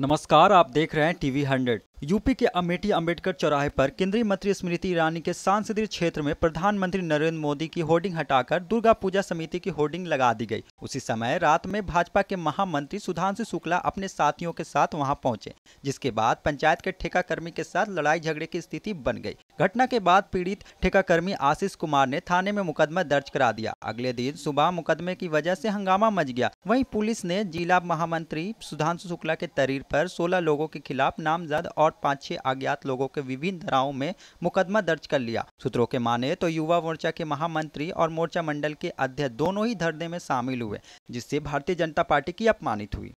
नमस्कार आप देख रहे हैं टीवी हंड्रेड यूपी के अमेठी अंबेडकर चौराहे पर केंद्रीय मंत्री स्मृति ईरानी के सांसदीय क्षेत्र में प्रधानमंत्री नरेंद्र मोदी की होर्डिंग हटाकर दुर्गा पूजा समिति की होर्डिंग लगा दी गई उसी समय रात में भाजपा के महामंत्री सुधांशु शुक्ला अपने साथियों के साथ वहां पहुंचे जिसके बाद पंचायत के ठेका कर्मी के साथ लड़ाई झगड़े की स्थिति बन गयी घटना के बाद पीड़ित कर्मी आशीष कुमार ने थाने में मुकदमा दर्ज करा दिया अगले दिन सुबह मुकदमे की वजह ऐसी हंगामा मच गया वही पुलिस ने जिला महामंत्री सुधांशु शुक्ला के तरीर आरोप सोलह लोगों के खिलाफ नामजद और और पाँच छह अज्ञात लोगों के विभिन्न धाराओं में मुकदमा दर्ज कर लिया सूत्रों के माने तो युवा मोर्चा के महामंत्री और मोर्चा मंडल के अध्यक्ष दोनों ही धरने में शामिल हुए जिससे भारतीय जनता पार्टी की अपमानित हुई